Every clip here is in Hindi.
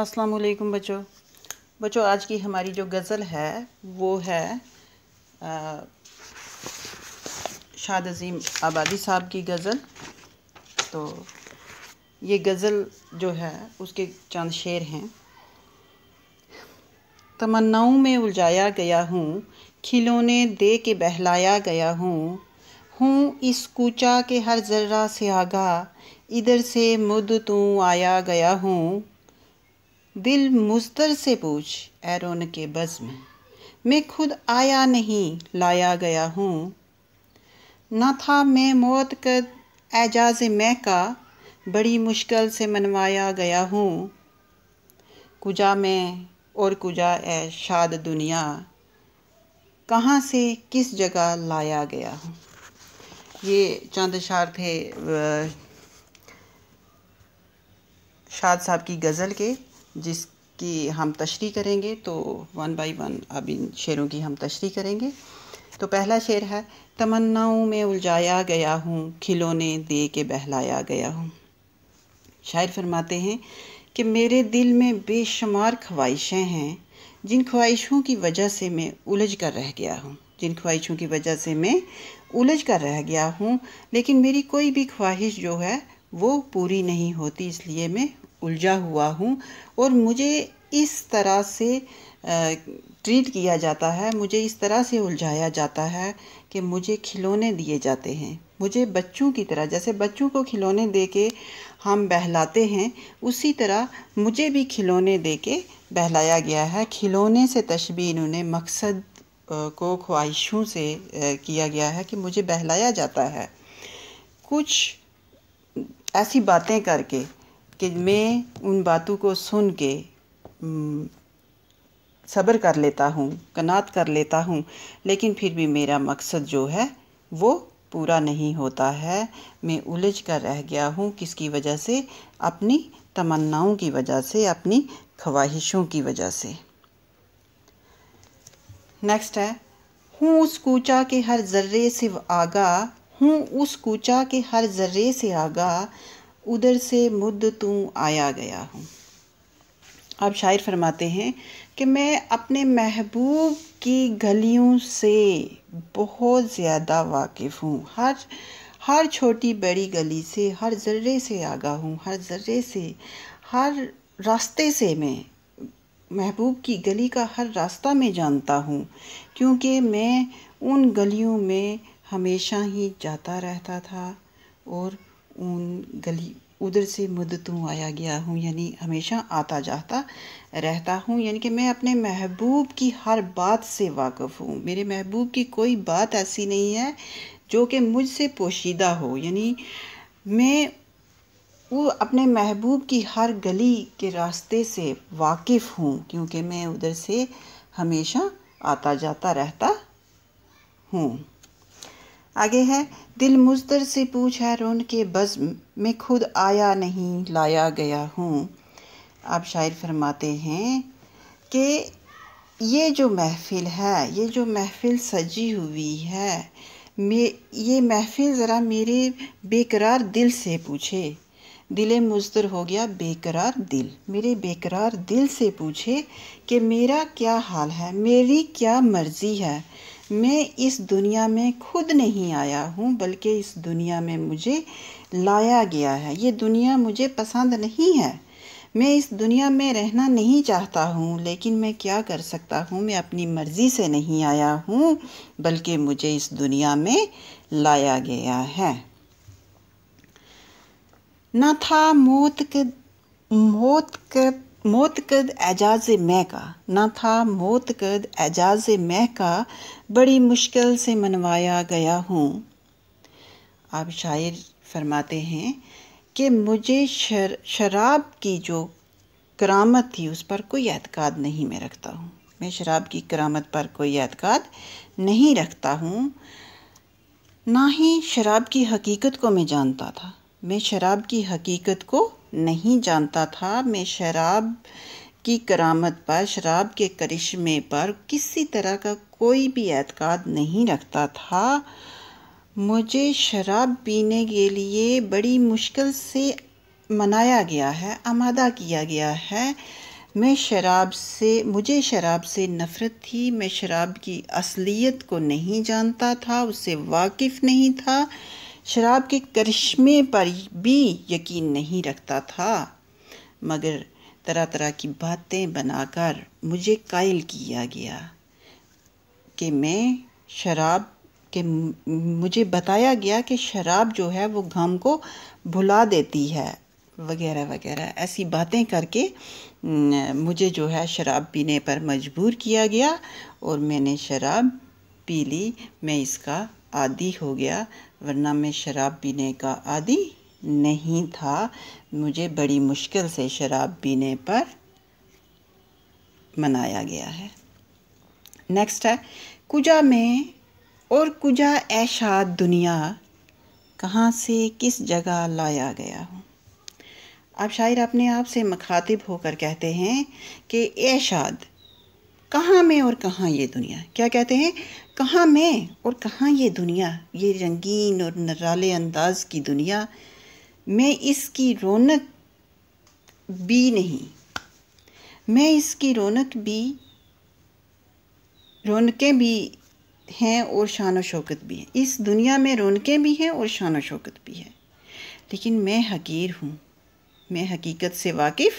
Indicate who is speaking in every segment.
Speaker 1: अस्सलाम वालेकुम बच्चों बच्चों आज की हमारी जो गज़ल है वो है शाद अजीम आबादी साहब की गज़ल तो ये गज़ल जो है उसके चंद शेर हैं तमन्नाओं में उलझाया गया हूँ खिलौने दे के बहलाया गया हूँ हूँ इस कूचा के हर जर्रा से आगा इधर से मुद तू आया गया हूँ दिल मुस्तर से पूछ एरोन के बज़ में मैं खुद आया नहीं लाया गया हूँ न था मैं मौत का एजाज मै का बड़ी मुश्किल से मनवाया गया हूँ कुजा मैं और कुजा ए शाद दुनिया कहाँ से किस जगह लाया गया हूँ ये चंद शार थे शाद साहब की गज़ल के जिसकी हम तशरी करेंगे तो वन बाय वन अब इन शेरों की हम तशरी करेंगे तो पहला शेर है तमन्नाओं में उलझाया गया हूँ खिलौने दे के बहलाया गया हूँ शायर फरमाते हैं कि मेरे दिल में बेशुमार ख्वाहिशें हैं जिन ख्वाहिशों की वजह से मैं उलझ कर रह गया हूँ जिन ख्वाहिशों की वजह से मैं उलझ कर रह गया हूँ लेकिन मेरी कोई भी ख्वाहिश जो है वो पूरी नहीं होती इसलिए मैं उलझा हुआ हूँ और मुझे इस तरह से ट्रीट किया जाता है मुझे इस तरह से उलझाया जाता है कि मुझे खिलौने दिए जाते हैं मुझे बच्चों की तरह जैसे बच्चों को खिलौने दे के हम बहलाते हैं उसी तरह मुझे भी खिलौने दे के बहलाया गया है खिलौने से तशबी इन्होंने मकसद को ख्वाहिशों से किया गया है कि मुझे बहलाया जाता है कुछ ऐसी बातें करके कि मैं उन बातों को सुन के सब्र कर लेता हूँ कनात कर लेता हूँ लेकिन फिर भी मेरा मकसद जो है वो पूरा नहीं होता है मैं उलझ कर रह गया हूँ किसकी वजह से अपनी तमन्नाओं की वजह से अपनी ख्वाहिशों की वजह से नेक्स्ट है हूँ उस कूचा के हर जर्रे से आगा हूँ उस कूचा के हर जर्रे से आगा उधर से मुद्द तू आया गया हूँ अब शायर फरमाते हैं कि मैं अपने महबूब की गलियों से बहुत ज़्यादा वाकिफ़ हूँ हर हर छोटी बड़ी गली से हर ज़र्रे से आगा हूँ हर ज़र्रे से हर रास्ते से मैं महबूब की गली का हर रास्ता मैं जानता हूँ क्योंकि मैं उन गलियों में हमेशा ही जाता रहता था और उन गली उधर से मुद्दतों आया गया हूँ यानी हमेशा आता जाता रहता हूँ यानी कि मैं अपने महबूब की हर बात से वाकफ़ हूँ मेरे महबूब की कोई बात ऐसी नहीं है जो कि मुझसे पोशीदा हो यानी मैं वो अपने महबूब की हर गली के रास्ते से वाकिफ़ हूँ क्योंकि मैं उधर से हमेशा आता जाता रहता हूँ आगे है दिल मुजतर से पूछा रोन के बज़ में खुद आया नहीं लाया गया हूँ आप शायर फरमाते हैं कि ये जो महफिल है ये जो महफिल सजी हुई है मे ये महफिल ज़रा मेरे बेकरार दिल से पूछे दिले मुजदर हो गया बेकरार दिल मेरे बेकरार दिल से पूछे कि मेरा क्या हाल है मेरी क्या मर्ज़ी है मैं इस दुनिया में खुद नहीं आया हूँ बल्कि इस दुनिया में मुझे लाया गया है ये दुनिया मुझे पसंद नहीं है मैं इस दुनिया में रहना नहीं चाहता हूँ लेकिन मैं क्या कर सकता हूँ मैं अपनी मर्ज़ी से नहीं आया हूँ बल्कि मुझे इस दुनिया में लाया गया है न था मौत के मौत के कद एजाज मै का ना था कद एजाज मै का बड़ी मुश्किल से मनवाया गया हूँ आप शायर फरमाते हैं कि मुझे शर, शराब की जो करामत थी उस पर कोई एतकाद नहीं मैं रखता हूँ मैं शराब की करामत पर कोई एतकाद नहीं रखता हूँ ना ही शराब की हकीकत को मैं जानता था मैं शराब की हकीकत को नहीं जानता था मैं शराब की करामत पर शराब के करिश्मे पर किसी तरह का कोई भी एतकाद नहीं रखता था मुझे शराब पीने के लिए बड़ी मुश्किल से मनाया गया है आमादा किया गया है मैं शराब से मुझे शराब से नफ़रत थी मैं शराब की असलियत को नहीं जानता था उससे वाकिफ़ नहीं था शराब के करिश्मे पर भी यकीन नहीं रखता था मगर तरह तरह की बातें बनाकर मुझे कायल किया गया कि मैं शराब के मुझे बताया गया कि शराब जो है वो गम को भुला देती है वगैरह वगैरह ऐसी बातें करके मुझे जो है शराब पीने पर मजबूर किया गया और मैंने शराब पी ली मैं इसका आदि हो गया वरना मैं शराब पीने का आदि नहीं था मुझे बड़ी मुश्किल से शराब पीने पर मनाया गया है नेक्स्ट है कुजा में और कुजा ऐशा दुनिया कहाँ से किस जगह लाया गया हो अब शायर अपने आप से मखातिब होकर कहते हैं कि ऐशाद कहाँ में और कहाँ ये दुनिया क्या कहते हैं कहाँ में और कहाँ ये दुनिया ये रंगीन और नराले अंदाज की दुनिया मैं इसकी रौनक भी नहीं मैं इसकी रौनक भी रौनकें भी हैं और शान शौकत भी हैं इस दुनिया में रौनकें भी हैं और शान शौकत भी है लेकिन मैं हकीर हूँ मैं हकीकत से वाकिफ़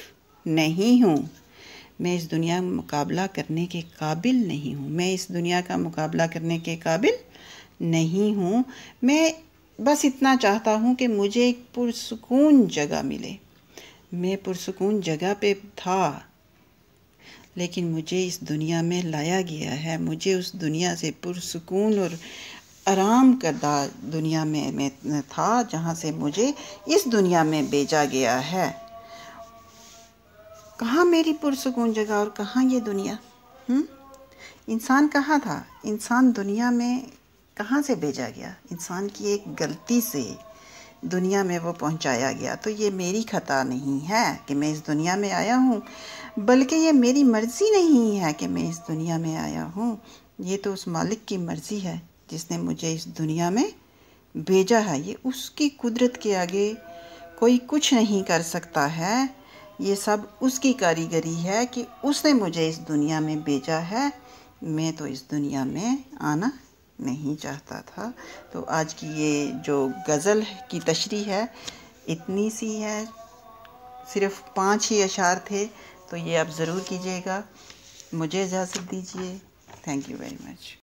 Speaker 1: नहीं हूँ मैं इस दुनिया में मुकाबला करने के काबिल नहीं हूँ मैं इस दुनिया का मुकाबला करने के काबिल नहीं हूँ मैं बस इतना चाहता हूँ कि मुझे एक पुरसकून जगह मिले मैं पुरसकून जगह पे था लेकिन मुझे इस दुनिया में लाया गया है मुझे उस दुनिया से पुरसकून और आराम करदा दुनिया में मैं था जहाँ से मुझे इस दुनिया में भेजा गया है कहाँ मेरी पुरसकून जगह और कहाँ ये दुनिया इंसान कहाँ था इंसान दुनिया में कहाँ से भेजा गया इंसान की एक गलती से दुनिया में वो पहुंचाया गया तो ये मेरी खता नहीं है कि मैं इस दुनिया में आया हूँ बल्कि ये मेरी मर्ज़ी नहीं है कि मैं इस दुनिया में आया हूँ ये तो उस मालिक की मर्ज़ी है जिसने मुझे इस दुनिया में भेजा है ये उसकी कुदरत के आगे कोई कुछ नहीं कर सकता है ये सब उसकी कारीगरी है कि उसने मुझे इस दुनिया में भेजा है मैं तो इस दुनिया में आना नहीं चाहता था तो आज की ये जो गज़ल की तशरी है इतनी सी है सिर्फ पांच ही अशार थे तो ये आप ज़रूर कीजिएगा मुझे इजाज़त दीजिए थैंक यू वेरी मच